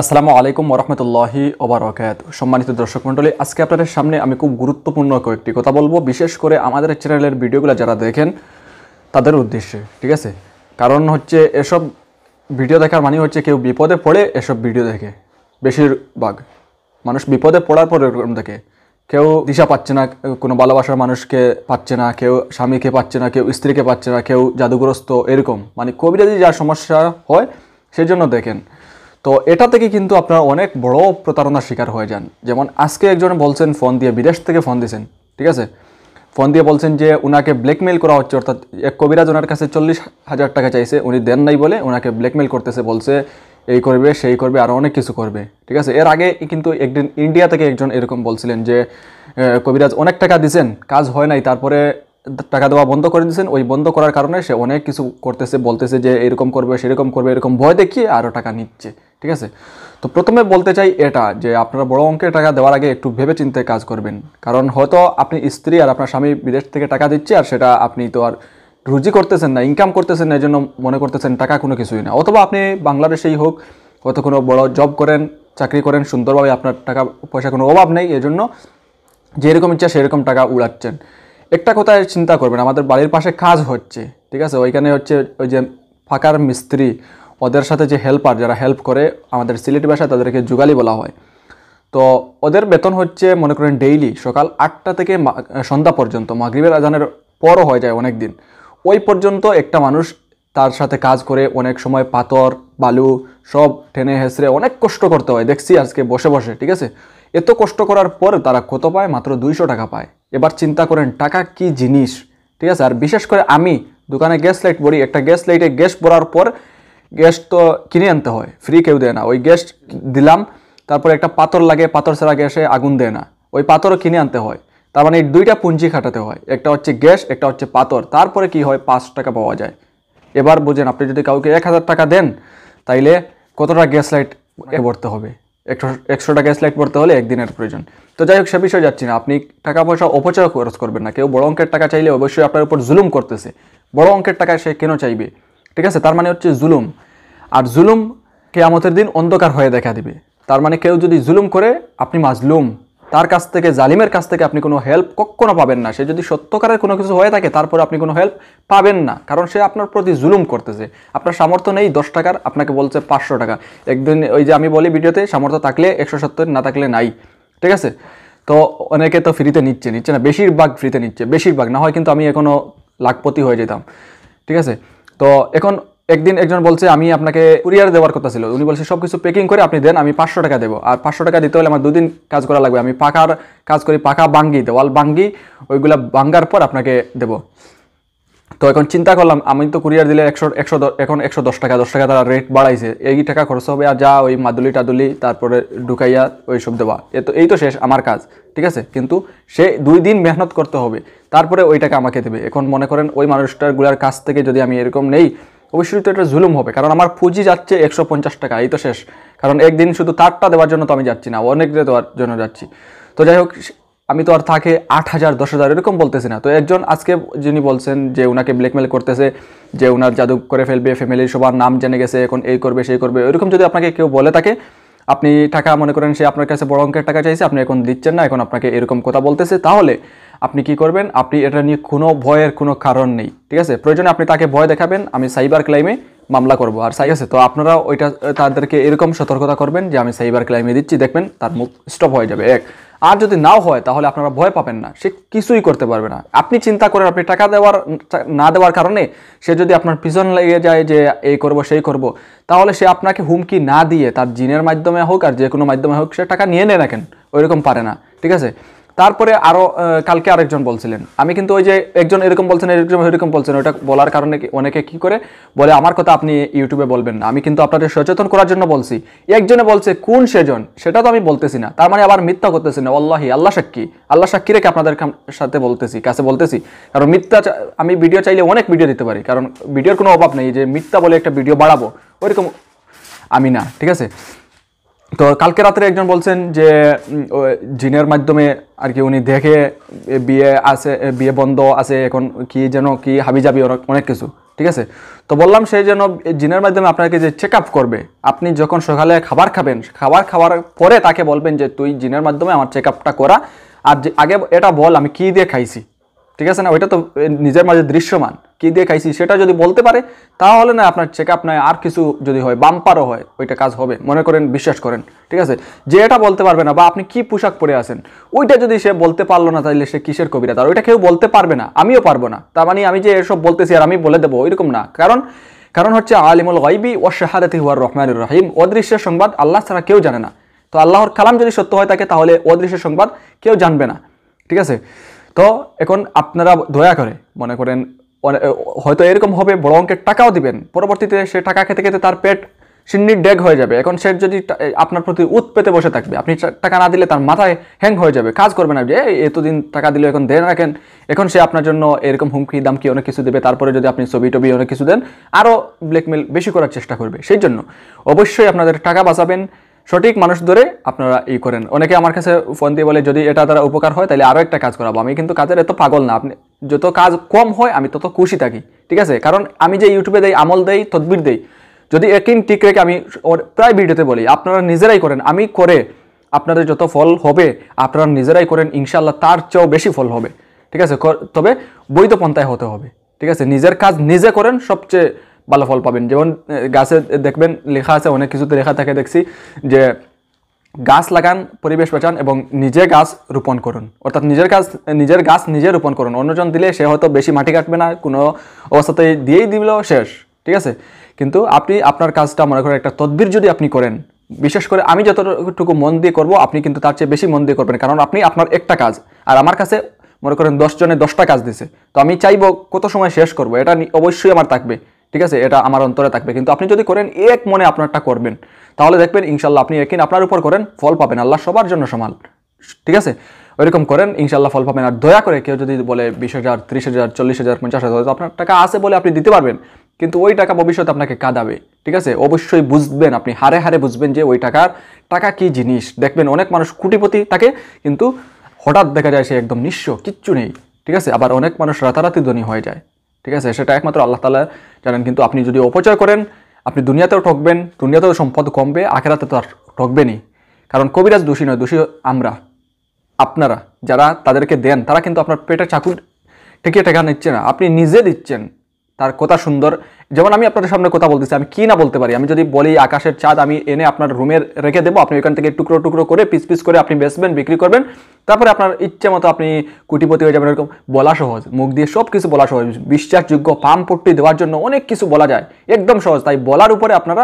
আসসালামু আলাইকুম ওরহমতুল্লাহি ওবরাকাত সম্মানিত দর্শক মণ্ডলী আজকে আপনাদের সামনে আমি খুব গুরুত্বপূর্ণ কয়েকটি কথা বলবো বিশেষ করে আমাদের চ্যানেলের ভিডিওগুলো যারা দেখেন তাদের উদ্দেশ্যে ঠিক আছে কারণ হচ্ছে এসব ভিডিও দেখার মানে হচ্ছে কেউ বিপদে পড়ে এসব ভিডিও দেখে বেশিরভাগ মানুষ বিপদে পড়ার পর এরকম দেখে কেউ দিশা পাচ্ছে না কোনো ভালোবাসার মানুষকে পাচ্ছে না কেউ স্বামীকে পাচ্ছে না কেউ স্ত্রীকে পাচ্ছে না কেউ জাদুগ্রস্ত এরকম মানে কবিরাজি যা সমস্যা হয় সেই জন্য দেখেন তো এটা থেকে কিন্তু আপনারা অনেক বড় প্রতারণার শিকার হয়ে যান যেমন আজকে একজন বলছেন ফোন দিয়ে বিদেশ থেকে ফোন দিয়েছেন ঠিক আছে ফোন দিয়ে বলছেন যে ওনাকে ব্ল্যাকমেল করা হচ্ছে অর্থাৎ এক কবিরাজ ওনার কাছে চল্লিশ হাজার টাকা চাইছে উনি দেন নাই বলে ওনাকে ব্ল্যাকমেল করতেছে বলছে এই করবে সেই করবে আরও অনেক কিছু করবে ঠিক আছে এর আগে কিন্তু একদিন ইন্ডিয়া থেকে একজন এরকম বলছিলেন যে কবিরাজ অনেক টাকা দিছেন কাজ হয় নাই তারপরে টাকা দেওয়া বন্ধ করে দিয়েছেন ওই বন্ধ করার কারণে সে অনেক কিছু করতেছে বলতেছে যে এরকম করবে সেরকম করবে এরকম ভয় দেখিয়ে আরও টাকা নিচ্ছে ঠিক আছে তো প্রথমে বলতে চাই এটা যে আপনারা বড় অঙ্কের টাকা দেওয়ার আগে একটু ভেবে চিনতে কাজ করবেন কারণ হয়তো আপনি স্ত্রী আর আপনার স্বামী বিদেশ থেকে টাকা দিচ্ছে আর সেটা আপনি তো আর রুজি করতেছেন না ইনকাম করতেছেন না এই জন্য মনে করতেছেন টাকা কোনো কিছুই না অথবা আপনি বাংলাদেশেই হোক হয়তো কোনো বড় জব করেন চাকরি করেন সুন্দরভাবে আপনার টাকা পয়সা কোনো অভাব নেই এজন্য যেরকম ইচ্ছা সেরকম টাকা উড়াচ্ছেন একটা কথা চিন্তা করবেন আমাদের বাড়ির পাশে কাজ হচ্ছে ঠিক আছে ওইখানে হচ্ছে ওই যে ফাঁকার মিস্ত্রি ওদের সাথে যে হেল্পার যারা হেল্প করে আমাদের সিলেটি বাসায় তাদেরকে যুগালি বলা হয় তো ওদের বেতন হচ্ছে মনে করেন ডেইলি সকাল আটটা থেকে সন্ধ্যা পর্যন্ত মাগরীবের আজানের পরও হয়ে যায় অনেক দিন ওই পর্যন্ত একটা মানুষ তার সাথে কাজ করে অনেক সময় পাথর বালু সব ঠেনে হেসরে অনেক কষ্ট করতে হয় দেখছি আজকে বসে বসে ঠিক আছে এত কষ্ট করার পর তারা কত পায় মাত্র দুইশো টাকা পায় এবার চিন্তা করেন টাকা কি জিনিস ঠিক আছে আর বিশেষ করে আমি দোকানে গ্যাস লাইট বড়ি একটা গ্যাস লাইটে গ্যাস পড়ার পর গ্যাস তো কিনে আনতে হয় ফ্রি কেউ দেয় না ওই গ্যাস দিলাম তারপরে একটা পাথর লাগে পাথর ছাড়া গ্যাসে আগুন দেয় না ওই পাথরও কিনে আনতে হয় তার মানে এই দুইটা পুঁজি খাটাতে হয় একটা হচ্ছে গ্যাস একটা হচ্ছে পাথর তারপরে কি হয় পাঁচ টাকা পাওয়া যায় এবার বোঝেন আপনি যদি কাউকে এক হাজার টাকা দেন তাইলে কতটা গ্যাস লাইট ভরতে হবে একশো টাকা সিলেক্ট করতে হলে একদিনের প্রয়োজন তো যাই হোক সে বিষয়ে যাচ্ছি না আপনি টাকা পয়সা অপচয় খরচ করবেন না কেউ বড় অঙ্কের টাকা চাইলে অবশ্যই আপনার উপর জুলুম করতেছে বড় অঙ্কের টাকা সে কেন চাইবে ঠিক আছে তার মানে হচ্ছে জুলুম আর জুলুম আমাদের দিন অন্ধকার হয়ে দেখা দিবে তার মানে কেউ যদি জুলুম করে আপনি মাজলুম তার কাছ থেকে জালিমের কাছ থেকে আপনি কোনো হেল্প কখনো পাবেন না সে যদি সত্যকারের কোনো কিছু হয়ে থাকে তারপরে আপনি কোনো হেল্প পাবেন না কারণ সে আপনার প্রতি জুলুম করতেছে আপনার সামর্থ্য নেই দশ টাকার আপনাকে বলছে পাঁচশো টাকা একদিন ওই যে আমি বলি ভিডিওতে সামর্থ্য থাকলে একশো সত্তর না থাকলে নাই ঠিক আছে তো অনেকে তো ফ্রিতে নিচ্ছে নিচ্ছে না বেশিরভাগ ফ্রিতে নিচ্ছে বেশিরভাগ না হয় কিন্তু আমি এখনও লাখপতি হয়ে যেতাম ঠিক আছে তো এখন একদিন একজন বলছে আমি আপনাকে কুরিয়ার দেওয়ার কথা ছিল উনি বলছে সব কিছু প্যাকিং করে আপনি দেন আমি পাঁচশো টাকা দেবো আর পাঁচশো টাকা দিতে হলে আমার দুদিন কাজ করা লাগবে আমি পাকার কাজ করি পাকা বাঙ্গি দেওয়াল বাঙ্গি ওইগুলা ভাঙ্গার পর আপনাকে দেবো তো এখন চিন্তা করলাম আমি তো কুরিয়ার দিলে একশো একশো এখন একশো দশ টাকা দশ টাকা তারা রেট বাড়াইছে এই টাকা খরচ হবে আর যা ওই মাদুলি টাদুলি তারপরে ঢুকাইয়া ওইসব দেওয়া এ তো এই তো শেষ আমার কাজ ঠিক আছে কিন্তু সে দুই দিন মেহনত করতে হবে তারপরে ওই টাকা আমাকে দেবে এখন মনে করেন ওই মানুষটারগুলার কাছ থেকে যদি আমি এরকম নেই অবশ্যই তো এটা জুলুম হবে কারণ আমার পুঁজি যাচ্ছে একশো পঞ্চাশ টাকা এই তো শেষ কারণ একদিন শুধু তারটা দেওয়ার জন্য তো আমি যাচ্ছি না অনেক দেওয়ার জন্য যাচ্ছি তো যাই হোক আমি তো আর থাকে আট হাজার দশ হাজার এরকম বলতেছি না তো একজন আজকে যিনি বলছেন যে ওনাকে ব্ল্যাকমেল করতেছে যে ওনার জাদু করে ফেলবে ফ্যামিলির সবার নাম জেনে গেছে এখন এই করবে সেই করবে এরকম যদি আপনাকে কেউ বলে থাকে আপনি টাকা মনে করেন সে আপনার কাছে বড় অঙ্কের টাকা চাইছে আপনি এখন দিচ্ছেন না এখন আপনাকে এরকম কথা বলতেছে তাহলে আপনি কি করবেন আপনি এটা নিয়ে কোনো ভয়ের কোনো কারণ নেই ঠিক আছে প্রয়োজনে আপনি তাকে ভয় দেখাবেন আমি সাইবার ক্লাইমে মামলা করব আর ঠিক আছে তো আপনারা ওইটা তাদেরকে এরকম সতর্কতা করবেন যে আমি সাইবার ক্লাইমে দিচ্ছি দেখবেন তার মুখ স্টপ হয়ে যাবে এক আর যদি নাও হয় তাহলে আপনারা ভয় পাবেন না সে কিছুই করতে পারবে না আপনি চিন্তা করেন আপনি টাকা দেওয়ার না দেওয়ার কারণে সে যদি আপনার পিছন লেগে যায় যে এই করব সেই করব তাহলে সে আপনাকে হুমকি না দিয়ে তার জিনের মাধ্যমে হোক আর যে কোনো মাধ্যমে হোক সে টাকা নিয়ে নেয় না কেন ওইরকম পারে না ঠিক আছে তারপরে আরও কালকে আরেকজন বলছিলেন আমি কিন্তু ওই যে একজন এরকম বলছেন এরকম এরকম বলছেন ওটা বলার কারণে অনেকে কি করে বলে আমার কথা আপনি ইউটিউবে বলবেন না আমি কিন্তু আপনাদের সচেতন করার জন্য বলছি একজনে বলছে কোন সেজন সেটা তো আমি বলতেছি না তার মানে আবার মিথ্যা করতেছি না আল্লাহি আল্লাহ সাক্ষী আল্লাহ সাক্ষী রেখে আপনাদের সাথে বলতেছি কাছে বলতেছি কারণ মিথ্যা আমি ভিডিও চাইলে অনেক ভিডিও দিতে পারি কারণ ভিডিওর কোনো অভাব নেই যে মিথ্যা বলে একটা ভিডিও বাড়াবো ওইরকম আমি না ঠিক আছে তো কালকে রাত্রে একজন বলছেন যে জিনের মাধ্যমে আর কি উনি দেখে বিয়ে আছে বিয়ে বন্ধ আছে এখন কি যেন কি হাবি যাবি অনেক কিছু ঠিক আছে তো বললাম সেই যেন জিনের মাধ্যমে আপনাকে যে চেক আপ করবে আপনি যখন সকালে খাবার খাবেন খাবার খাওয়ার পরে তাকে বলবেন যে তুই জিনের মাধ্যমে আমার চেক আপটা করা আর আগে এটা বল আমি কি দিয়ে খাইছি ঠিক আছে না ওইটা তো নিজের মাঝে দৃশ্যমান কি দিয়ে খাইছি সেটা যদি বলতে পারে তাহলে না আপনার চেক আপ নয় আর কিছু যদি হয় বাম্পারও হয় ওইটা কাজ হবে মনে করেন বিশ্বাস করেন ঠিক আছে যে এটা বলতে পারবে না বা আপনি কি পোশাক পরে আছেন ওইটা যদি সে বলতে পারলো না তাহলে সে কিসের কবিরা তার ওইটা কেউ বলতে পারবে না আমিও পারবো না তার মানে আমি যে এসব বলতেছি আর আমি বলে দেবো ওইরকম না কারণ কারণ হচ্ছে আলিমুল গাইবি ও শাহাদি হুয়ার রহমানুর রহিম অদৃশ্যের সংবাদ আল্লাহ ছাড়া কেউ জানে না তো আল্লাহর কালাম যদি সত্য হয় থাকে তাহলে অদৃশ্য সংবাদ কেউ জানবে না ঠিক আছে তো এখন আপনারা দয়া করে মনে করেন হয়তো এরকম হবে বড় অঙ্কের টাকাও দিবেন পরবর্তীতে সে টাকা খেতে খেতে তার পেট সিন্নির ডেগ হয়ে যাবে এখন সে যদি আপনার প্রতি উৎ পেতে বসে থাকবে আপনি টাকা না দিলে তার মাথায় হ্যাং হয়ে যাবে কাজ করবে না যে এতদিন টাকা দিলে এখন দেন রাখেন এখন সে আপনার জন্য এরকম হুমকি দামকি অনেক কিছু দেবে তারপরে যদি আপনি ছবি টবি অনেক কিছু দেন আরও ব্ল্যাকমেল বেশি করার চেষ্টা করবে সেই জন্য অবশ্যই আপনাদের টাকা বাঁচাবেন সঠিক মানুষ ধরে আপনারা ই করেন অনেকে আমার কাছে ফোন দিয়ে বলে যদি এটা তারা উপকার হয় তাহলে আরও একটা কাজ করাবো আমি কিন্তু কাজের এত পাগল না আপনি যত কাজ কম হয় আমি তত খুশি থাকি ঠিক আছে কারণ আমি যে ইউটিউবে দেই আমল দেই তদবির দেই যদি একদিন ঠিক রেখে আমি প্রায় ভিডিওতে বলি আপনারা নিজেরাই করেন আমি করে আপনাদের যত ফল হবে আপনারা নিজেরাই করেন ইনশাল্লাহ তার চেয়েও বেশি ফল হবে ঠিক আছে তবে বৈধ পন্থায় হতে হবে ঠিক আছে নিজের কাজ নিজে করেন সবচেয়ে ভালো ফল পাবেন যেমন গাছে দেখবেন লেখা আছে অনেক কিছুতে লেখা থাকে দেখছি যে গাছ লাগান পরিবেশ বাঁচান এবং নিজে গাছ রোপণ করুন অর্থাৎ নিজের গাছ নিজের গাছ নিজে রোপণ করুন অন্যজন দিলে সে হয়তো বেশি মাটি কাটবে না কোনো অবস্থাতেই দিয়েই দিল শেষ ঠিক আছে কিন্তু আপনি আপনার কাজটা মনে করেন একটা তদবির যদি আপনি করেন বিশেষ করে আমি যতটুকু মন দিয়ে করবো আপনি কিন্তু তার চেয়ে বেশি মন দিয়ে করবেন কারণ আপনি আপনার একটা কাজ আর আমার কাছে মনে করেন দশজনে দশটা কাজ দিছে তো আমি চাইবো কত সময় শেষ করব এটা অবশ্যই আমার থাকবে ঠিক আছে এটা আমার অন্তরে থাকবে কিন্তু আপনি যদি করেন এক মনে আপনারটা করবেন তাহলে দেখবেন ইনশাল্লাহ আপনি একদিন আপনার উপর করেন ফল পাবেন আল্লাহ সবার জন্য সমান ঠিক আছে ওইরকম করেন ইনশাল্লাহ ফল পাবেন আর দয়া করে কেউ যদি বলে বিশ হাজার ত্রিশ হাজার চল্লিশ হাজার পঞ্চাশ হাজার আপনার টাকা আছে বলে আপনি দিতে পারবেন কিন্তু ওই টাকা ভবিষ্যতে আপনাকে কাঁদাবে ঠিক আছে অবশ্যই বুঝবেন আপনি হারে হারে বুঝবেন যে ওই টাকার টাকা কি জিনিস দেখবেন অনেক মানুষ কুটিপতি থাকে কিন্তু হঠাৎ দেখা যায় সে একদম নিঃস্ব কিচ্ছু নেই ঠিক আছে আবার অনেক মানুষ রাতারাতি ধনী হয়ে যায় ঠিক আছে সেটা একমাত্র আল্লাহ তালা জানেন কিন্তু আপনি যদি অপচয় করেন আপনি দুনিয়াতেও ঠকবেন দুনিয়াতেও সম্পদ কমবে আখেরাতে তো আর ঠকবেনই কারণ কবিরাজ দোষী নয় দোষী আমরা আপনারা যারা তাদেরকে দেন তারা কিন্তু আপনার পেটে চাকুর ঠেকিয়ে ঠেকা নিচ্ছে না আপনি নিজে দিচ্ছেন তার কথা সুন্দর যেমন আমি আপনাদের সামনে কথা বলতেছি আমি কি না বলতে পারি আমি যদি বলি আকাশের চাঁদ আমি এনে আপনার রুমে রেখে দেবো আপনি ওইখান থেকে টুকরো টুকরো করে পিস পিস করে আপনি বেচবেন বিক্রি করবেন তারপরে আপনার ইচ্ছে মতো আপনি কুটিপতি হয়ে যাবেন এরকম বলা সহজ মুখ দিয়ে সব কিছু বলা সহজ বিশ্বাসযোগ্য পট্টি দেওয়ার জন্য অনেক কিছু বলা যায় একদম সহজ তাই বলার উপরে আপনারা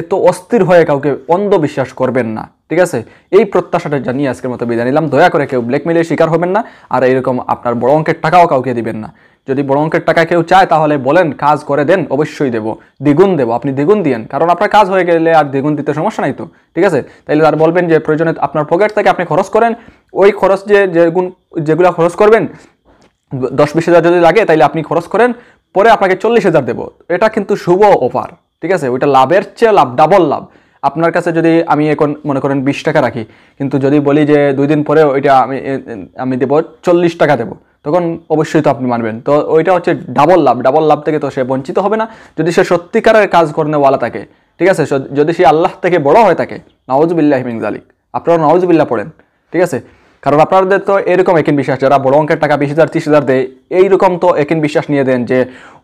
এত অস্থির হয়ে কাউকে অন্ধবিশ্বাস করবেন না ঠিক আছে এই প্রত্যাশাটা জানিয়ে আজকের মতো বিদায় নিলাম দয়া করে কেউ ব্ল্যাকমেলের শিকার হবেন না আর এরকম আপনার বড় অঙ্কের টাকাও কাউকে দিবেন না যদি বড় অঙ্কের টাকা কেউ চায় তাহলে বলেন কাজ করে দেন অবশ্যই দেব দ্বিগুণ দেব আপনি দ্বিগুণ দিয়েন কারণ আপনার কাজ হয়ে গেলে আর দ্বিগুণ দিতে সমস্যা নাই তো ঠিক আছে তাইলে তার বলবেন যে প্রয়োজনে আপনার পকেট থেকে আপনি খরচ করেন ওই খরচ যে যেগুণ যেগুলো খরচ করবেন দশ বিশ হাজার যদি লাগে তাইলে আপনি খরচ করেন পরে আপনাকে চল্লিশ হাজার দেবো এটা কিন্তু শুভ অফার ঠিক আছে ওইটা লাভের চেয়ে লাভ ডাবল লাভ আপনার কাছে যদি আমি এখন মনে করেন বিশ টাকা রাখি কিন্তু যদি বলি যে দুই দিন পরে ওইটা আমি আমি দেবো চল্লিশ টাকা দেবো তখন অবশ্যই তো আপনি মানবেন তো ওইটা হচ্ছে ডাবল লাভ ডাবল লাভ থেকে তো সে বঞ্চিত হবে না যদি সে সত্যিকারের কাজ ওয়ালা থাকে ঠিক আছে যদি সে আল্লাহ থেকে বড় হয়ে থাকে নওয়াজবিল্লাহ মিংজালিক আপনারা নওয়াজবিল্লাহ পড়েন ঠিক আছে কারণ আপনাদের তো এরকম একই বিশ্বাস যারা বড় অঙ্কের টাকা বিশ হাজার ত্রিশ হাজার দেয় এইরকম তো একই বিশ্বাস নিয়ে দেন যে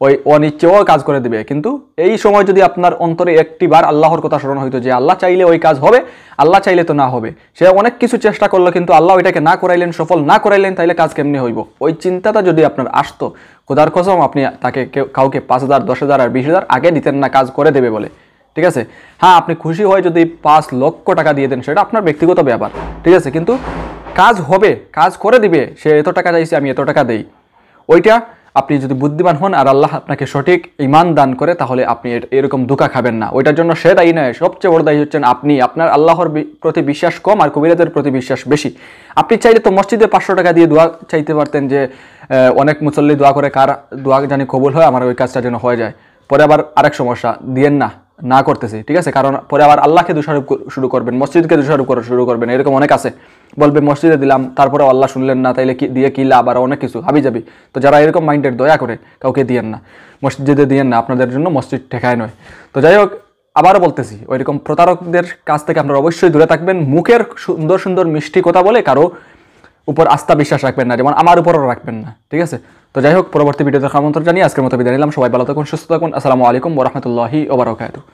ওই অনিচ্ছেও কাজ করে দেবে কিন্তু এই সময় যদি আপনার অন্তরে একটিবার আল্লাহর কথা স্মরণ হইতো যে আল্লাহ চাইলে ওই কাজ হবে আল্লাহ চাইলে তো না হবে সে অনেক কিছু চেষ্টা করলো কিন্তু আল্লাহ ওইটাকে না করাইলেন সফল না করাইলেন তাহলে কাজ কেমনি হইব ওই চিন্তাটা যদি আপনার আসতো খোদার খসম আপনি তাকে কাউকে পাঁচ হাজার দশ হাজার আর বিশ হাজার আগে দিতেন না কাজ করে দেবে বলে ঠিক আছে হ্যাঁ আপনি খুশি হয় যদি পাঁচ লক্ষ টাকা দিয়ে দেন সেটা আপনার ব্যক্তিগত ব্যাপার ঠিক আছে কিন্তু কাজ হবে কাজ করে দিবে সে এত টাকা চাইছে আমি এত টাকা দেই ওইটা আপনি যদি বুদ্ধিমান হন আর আল্লাহ আপনাকে সঠিক ইমান দান করে তাহলে আপনি এরকম দুকা খাবেন না ওইটার জন্য সে দায়ী নয় সবচেয়ে বড় দায়ী হচ্ছেন আপনি আপনার আল্লাহর প্রতি বিশ্বাস কম আর কবিরাজের প্রতি বিশ্বাস বেশি আপনি চাইলে তো মসজিদে পাঁচশো টাকা দিয়ে দোয়া চাইতে পারতেন যে অনেক মুসল্লি দোয়া করে কার দোয়া জানি কবুল হয় আমার ওই কাজটা যেন হয়ে যায় পরে আবার আরেক সমস্যা দিয়েন না না করতেছি ঠিক আছে কারণ পরে আবার আল্লাহকে দোষারোপ শুরু করবেন মসজিদকে দোষারোপ করা শুরু করবেন এরকম অনেক আছে বলবে মসজিদে দিলাম তারপরে আল্লাহ শুনলেন না তাইলে কি দিয়ে কি লাভ আর অনেক কিছু হাবি যাবি তো যারা এরকম মাইন্ডের দয়া করে কাউকে দিয়েন না মসজিদে দিয়েন না আপনাদের জন্য মসজিদ ঠেকায় নয় তো যাই হোক আবারও বলতেছি ওইরকম প্রতারকদের কাছ থেকে আপনারা অবশ্যই দূরে থাকবেন মুখের সুন্দর সুন্দর মিষ্টি কথা বলে কারো উপর আস্থা বিশ্বাস রাখবেন না যেমন আমার উপরও রাখবেন না ঠিক আছে তো যাই হোক পরবর্তী ভিডিওতে আমন্ত্রণ জানিয়ে আজকের মতো বিদায় নিলাম সবাই ভালো থাকুন সুস্থ থাকুন আসসালামু আলাইকুম ওরহমতুল্লাহি ওবরাকাতু